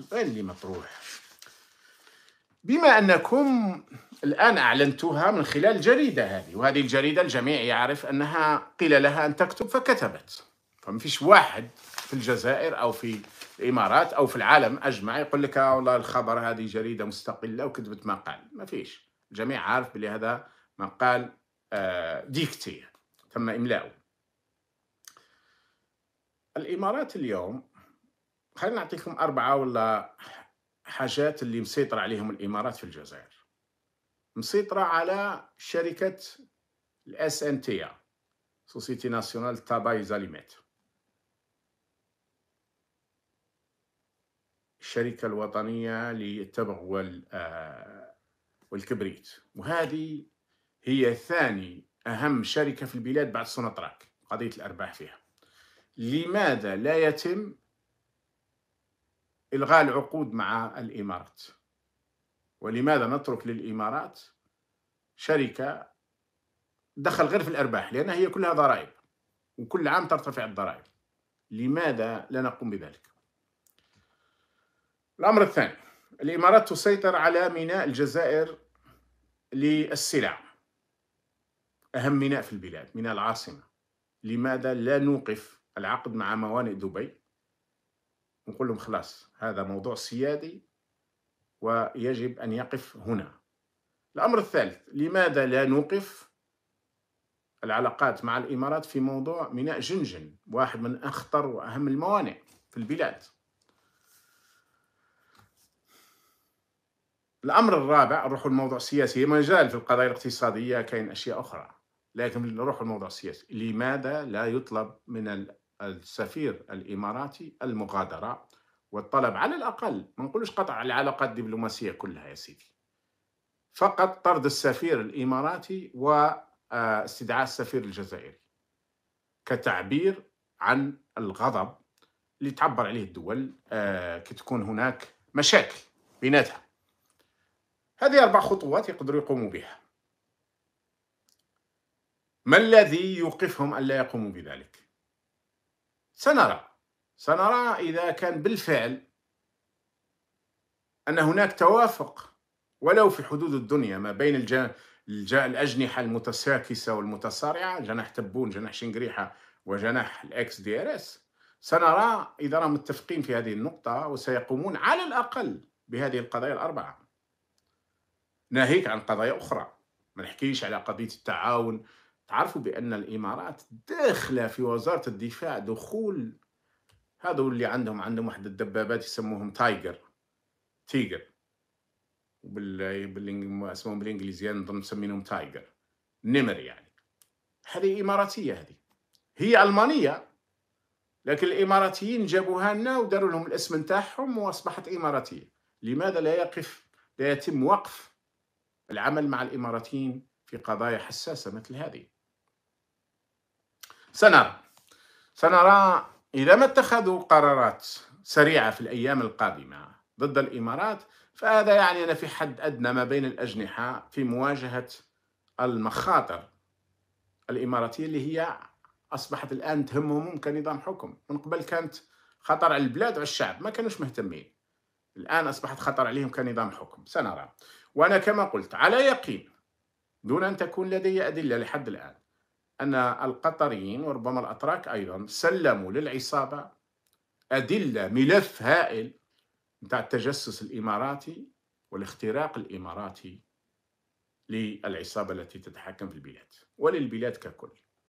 السؤال اللي مطروح بما أنكم الآن أعلنتوها من خلال جريدة هذه وهذه الجريدة الجميع يعرف أنها قيل لها أن تكتب فكتبت فما فيش واحد في الجزائر أو في الإمارات أو في العالم أجمع يقول لك آه والله الخبر هذه جريدة مستقلة وكتبت ما قال ما فيش الجميع عارف بلي هذا مقال آه، ديكتي تم إملاؤه الإمارات اليوم خلينا نعطيكم أربعة ولا حاجات اللي مسيطرة عليهم الإمارات في الجزائر مسيطرة على شركة الاس ان تي سوسيتي ناسيونال تاباي زاليميت الشركة الوطنية للتبغ آه، والكبريت وهذه هي ثاني أهم شركة في البلاد بعد سونتراك قضية الأرباح فيها لماذا لا يتم إلغاء العقود مع الإمارات ولماذا نترك للإمارات شركة دخل غير في الأرباح لأنها هي كلها ضرائب وكل عام ترتفع الضرائب لماذا لا نقوم بذلك الأمر الثاني الإمارات تسيطر على ميناء الجزائر للسلع أهم ميناء في البلاد ميناء العاصمة لماذا لا نوقف العقد مع موانئ دبي نقول لهم خلاص هذا موضوع سيادي ويجب أن يقف هنا الأمر الثالث لماذا لا نوقف العلاقات مع الإمارات في موضوع ميناء جنجن واحد من أخطر وأهم الموانئ في البلاد الأمر الرابع نروحوا السياسي سياسي مجال في القضايا الاقتصادية كاين أشياء أخرى لكن نروح الموضوع السياسي لماذا لا يطلب من السفير الاماراتي المغادره والطلب على الاقل ما نقولوش قطع العلاقات الدبلوماسيه كلها يا سيدي فقط طرد السفير الاماراتي واستدعاء آه، السفير الجزائري كتعبير عن الغضب اللي تعبر عليه الدول آه، كي تكون هناك مشاكل بيناتها هذه اربع خطوات يقدروا يقوموا بها ما الذي يوقفهم الا يقوموا بذلك سنرى سنرى إذا كان بالفعل أن هناك توافق ولو في حدود الدنيا ما بين الج... الج... الأجنحة المتساكسة والمتصارعة جناح تبون جناح شنقريحة وجناح الإكس دي آر إس سنرى إذا راهم متفقين في هذه النقطة وسيقومون على الأقل بهذه القضايا الأربعة ناهيك عن قضايا أخرى ما نحكيش على قضية التعاون تعرفوا بأن الإمارات داخلة في وزارة الدفاع دخول هذو اللي عندهم عندهم واحد الدبابات يسموهم تايجر تيجر وبال بالإنج... اسمهم بالانجليزيه نظن مسمينهم تايجر نمر يعني هذه اماراتيه هذه هي المانيه لكن الاماراتيين جابوها لنا وداروا لهم الاسم نتاعهم واصبحت اماراتيه لماذا لا يقف لا يتم وقف العمل مع الاماراتيين في قضايا حساسه مثل هذه سنرى سنرى إذا ما اتخذوا قرارات سريعة في الأيام القادمة ضد الإمارات فهذا يعني أن في حد أدنى ما بين الأجنحة في مواجهة المخاطر الإماراتية اللي هي أصبحت الآن تهمهم كنظام حكم من قبل كانت خطر على البلاد وعلى الشعب ما كانوش مهتمين الآن أصبحت خطر عليهم كنظام حكم سنرى وأنا كما قلت على يقين دون أن تكون لدي أدلة لحد الآن أن القطريين وربما الأتراك أيضا سلموا للعصابة أدلة ملف هائل نتاع التجسس الإماراتي والاختراق الإماراتي للعصابة التي تتحكم في البلاد وللبلاد ككل